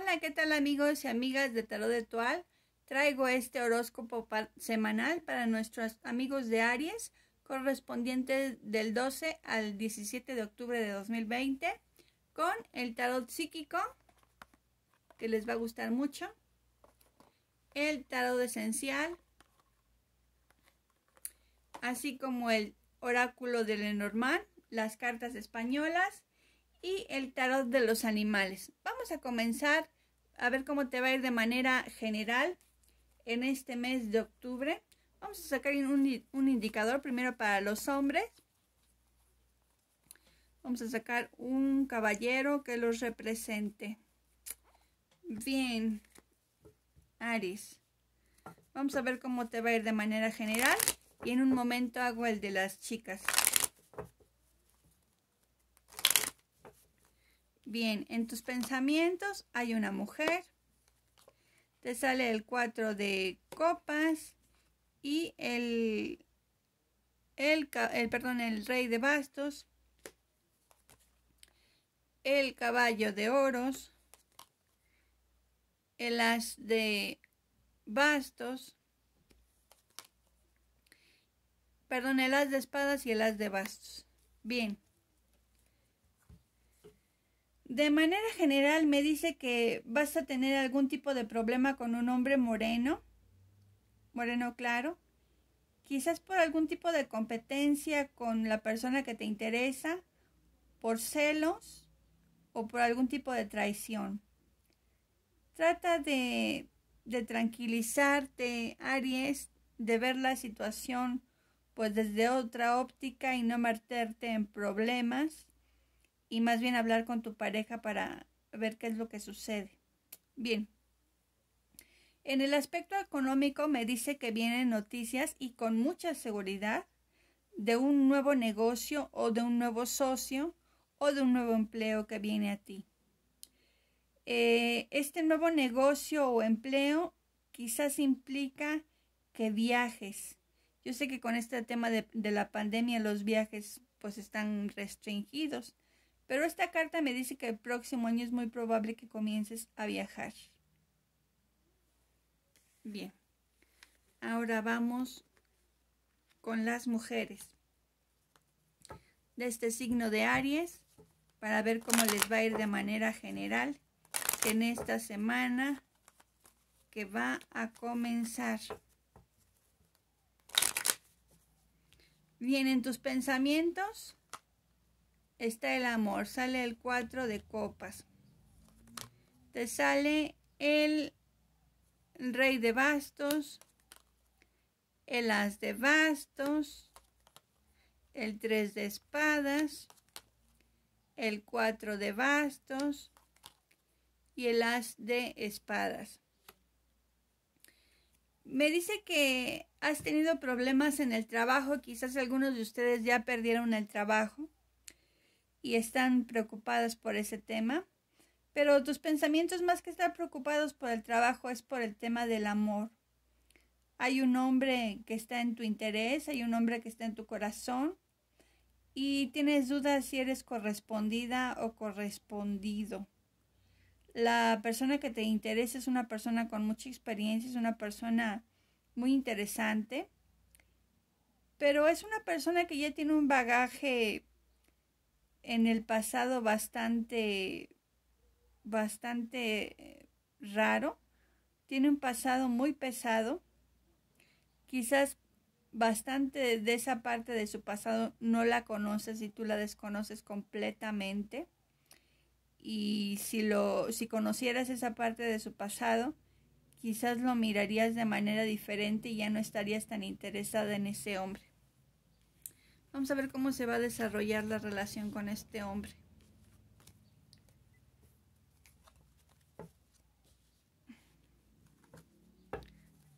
Hola, ¿qué tal amigos y amigas de Tarot de Tual? Traigo este horóscopo semanal para nuestros amigos de Aries, correspondiente del 12 al 17 de octubre de 2020, con el tarot psíquico, que les va a gustar mucho, el tarot esencial, así como el oráculo de Lenormand, las cartas españolas, y el tarot de los animales. Vamos a comenzar a ver cómo te va a ir de manera general en este mes de octubre. Vamos a sacar un, indicador primero para los hombres. Vamos a sacar un caballero que los represente. Bien, Aries. Vamos a ver cómo te va a ir de manera general y en un momento hago el de las chicas. Bien, en tus pensamientos hay una mujer. Te sale el cuatro de copas y el, el, perdón, el rey de bastos, el caballo de oros, el as de bastos, perdón, el as de espadas y el as de bastos. Bien. De manera general me dice que vas a tener algún tipo de problema con un hombre moreno, moreno claro, quizás por algún tipo de competencia con la persona que te interesa, por celos o por algún tipo de traición. Trata de, tranquilizarte, Aries, de ver la situación pues desde otra óptica y no meterte en problemas y más bien hablar con tu pareja para ver qué es lo que sucede. Bien. En el aspecto económico me dice que vienen noticias y con mucha seguridad de un nuevo negocio o de un nuevo socio o de un nuevo empleo que viene a ti. Eh, este nuevo negocio o empleo quizás implica que viajes. Yo sé que con este tema de, de la pandemia los viajes pues están restringidos, pero esta carta me dice que el próximo año es muy probable que comiences a viajar. Bien. Ahora vamos con las mujeres de este signo de Aries para ver cómo les va a ir de manera general en esta semana que va a comenzar. Vienen tus pensamientos está el amor. Sale el 4 de copas. Te sale el rey de bastos, el as de bastos, el 3 de espadas, el 4 de bastos y el as de espadas. Me dice que has tenido problemas en el trabajo, quizás algunos de ustedes ya perdieron el trabajo y están preocupadas por ese tema, pero tus pensamientos más que estar preocupados por el trabajo es por el tema del amor. Hay un hombre que está en tu interés, hay un hombre que está en tu corazón y tienes dudas si eres correspondida o correspondido. La persona que te interesa es una persona con mucha experiencia, es una persona muy interesante, pero es una persona que ya tiene un bagaje en el pasado bastante, bastante raro. Tiene un pasado muy pesado. Quizás bastante de esa parte de su pasado no la conoces y tú la desconoces completamente. Y si lo, si conocieras esa parte de su pasado, quizás lo mirarías de manera diferente y ya no estarías tan interesada en ese hombre. Vamos a ver cómo se va a desarrollar la relación con este hombre.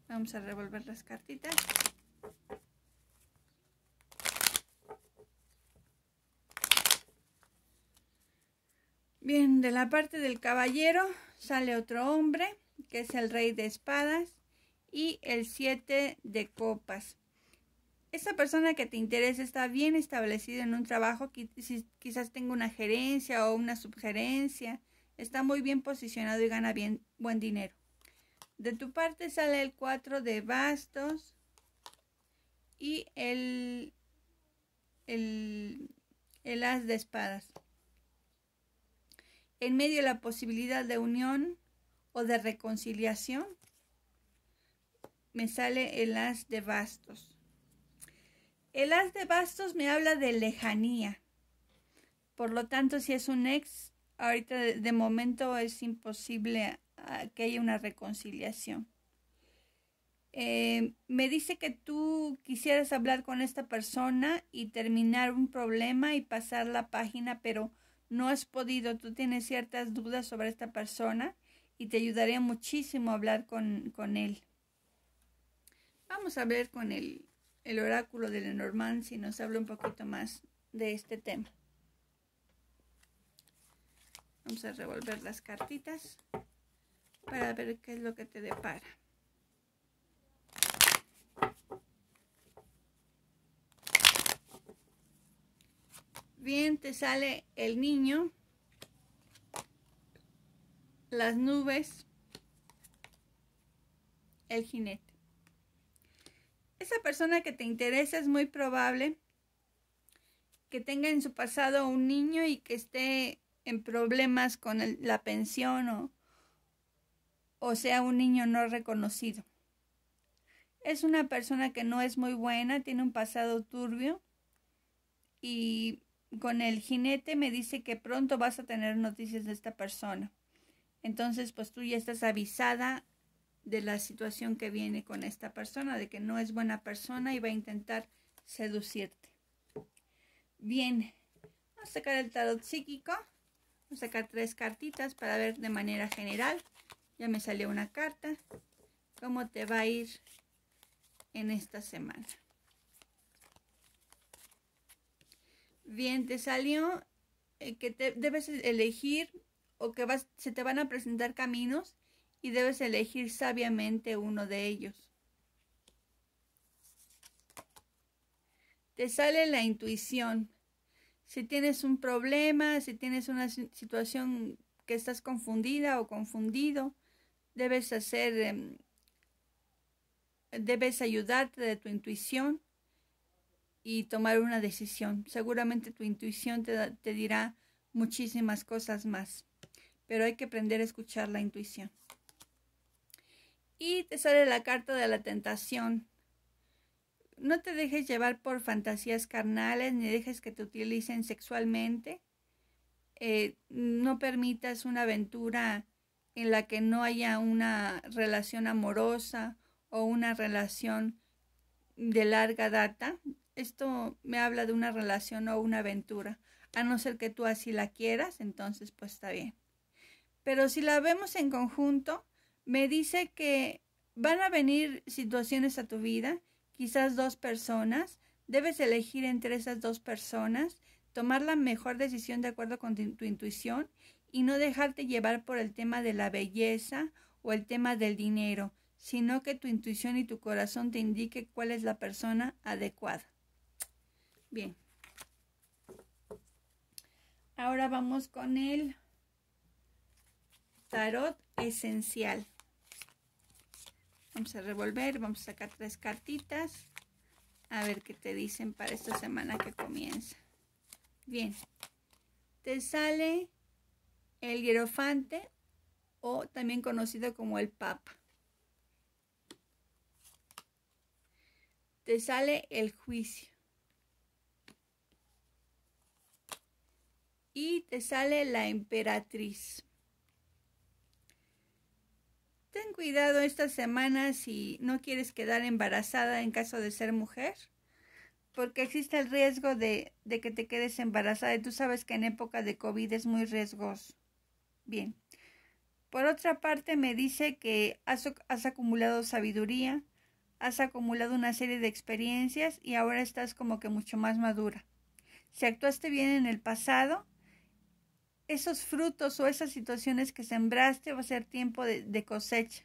Vamos a revolver las cartitas. Bien, de la parte del caballero sale otro hombre, que es el rey de espadas, y el siete de copas esa persona que te interesa está bien establecida en un trabajo, quizás tenga una gerencia o una subgerencia, está muy bien posicionado y gana bien, buen dinero. De tu parte sale el 4 de bastos y el, el, el as de espadas. En medio de la posibilidad de unión o de reconciliación, me sale el as de bastos. El haz de bastos me habla de lejanía. Por lo tanto, si es un ex, ahorita de, momento es imposible ah, que haya una reconciliación. Eh, me dice que tú quisieras hablar con esta persona y terminar un problema y pasar la página, pero no has podido. Tú tienes ciertas dudas sobre esta persona y te ayudaría muchísimo hablar con, él. Vamos a ver con él el oráculo de Lenormand si nos habla un poquito más de este tema. Vamos a revolver las cartitas para ver qué es lo que te depara. Bien, te sale el niño, las nubes, el jinete esa persona que te interesa es muy probable que tenga en su pasado un niño y que esté en problemas con la pensión o, o sea un niño no reconocido. Es una persona que no es muy buena, tiene un pasado turbio y con el jinete me dice que pronto vas a tener noticias de esta persona. Entonces, pues tú ya estás avisada de la situación que viene con esta persona, de que no es buena persona y va a intentar seducirte. Bien, vamos a sacar el tarot psíquico. Vamos a sacar tres cartitas para ver de manera general. Ya me salió una carta. ¿Cómo te va a ir en esta semana? Bien, te salió eh, que te, debes elegir o que vas, se te van a presentar caminos y debes elegir sabiamente uno de ellos. Te sale la intuición. Si tienes un problema, si tienes una situación que estás confundida o confundido, debes hacer, em, debes ayudarte de tu intuición y tomar una decisión. Seguramente tu intuición te dirá muchísimas cosas más, pero hay que aprender a escuchar la intuición. Y te sale la carta de la tentación. No te dejes llevar por fantasías carnales, ni dejes que te utilicen sexualmente. Eh, no permitas una aventura en la que no haya una relación amorosa o una relación de larga data. Esto me habla de una relación o una aventura. A no ser que tú así la quieras, entonces pues está bien. Pero si la vemos en conjunto, me dice que van a venir situaciones a tu vida, quizás dos personas. Debes elegir entre esas dos personas, tomar la mejor decisión de acuerdo con tu, intuición y no dejarte llevar por el tema de la belleza o el tema del dinero, sino que tu intuición y tu corazón te indique cuál es la persona adecuada. Bien. Ahora vamos con el tarot esencial. Vamos a revolver, vamos a sacar tres cartitas. A ver qué te dicen para esta semana que comienza. Bien, te sale el hierofante o también conocido como el papa. Te sale el juicio. Y te sale la emperatriz. Ten cuidado estas semanas si no quieres quedar embarazada en caso de ser mujer, porque existe el riesgo de, que te quedes embarazada y tú sabes que en época de COVID es muy riesgoso. Bien. Por otra parte, me dice que has, acumulado sabiduría, has acumulado una serie de experiencias y ahora estás como que mucho más madura. Si actuaste bien en el pasado, esos frutos o esas situaciones que sembraste va a ser tiempo de, cosecha,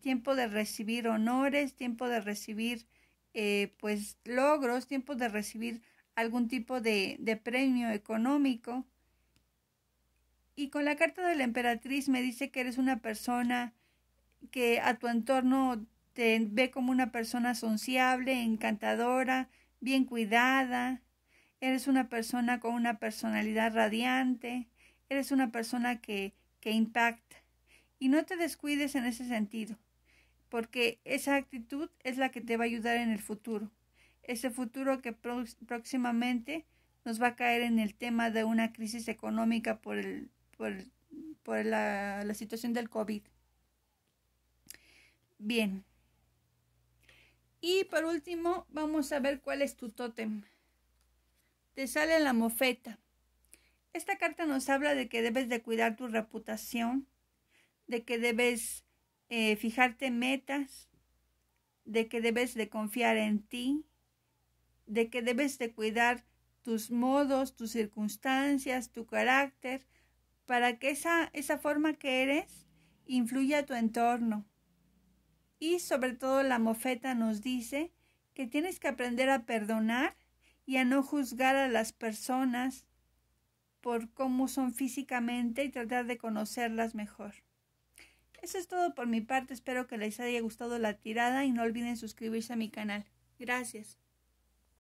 tiempo de recibir honores, tiempo de recibir eh, pues logros, tiempo de recibir algún tipo de, premio económico. Y con la carta de la emperatriz me dice que eres una persona que a tu entorno te ve como una persona sociable, encantadora, bien cuidada, eres una persona con una personalidad radiante, Eres una persona que, que impacta. Y no te descuides en ese sentido, porque esa actitud es la que te va a ayudar en el futuro. Ese futuro que próximamente nos va a caer en el tema de una crisis económica por, por, la, la situación del COVID. Bien. Y por último, vamos a ver cuál es tu tótem. Te sale la mofeta. Esta carta nos habla de que debes de cuidar tu reputación, de que debes eh, fijarte metas, de que debes de confiar en ti, de que debes de cuidar tus modos, tus circunstancias, tu carácter, para que esa, esa forma que eres influya a tu entorno. Y sobre todo la mofeta nos dice que tienes que aprender a perdonar y a no juzgar a las personas por cómo son físicamente y tratar de conocerlas mejor. Eso es todo por mi parte, espero que les haya gustado la tirada y no olviden suscribirse a mi canal. Gracias.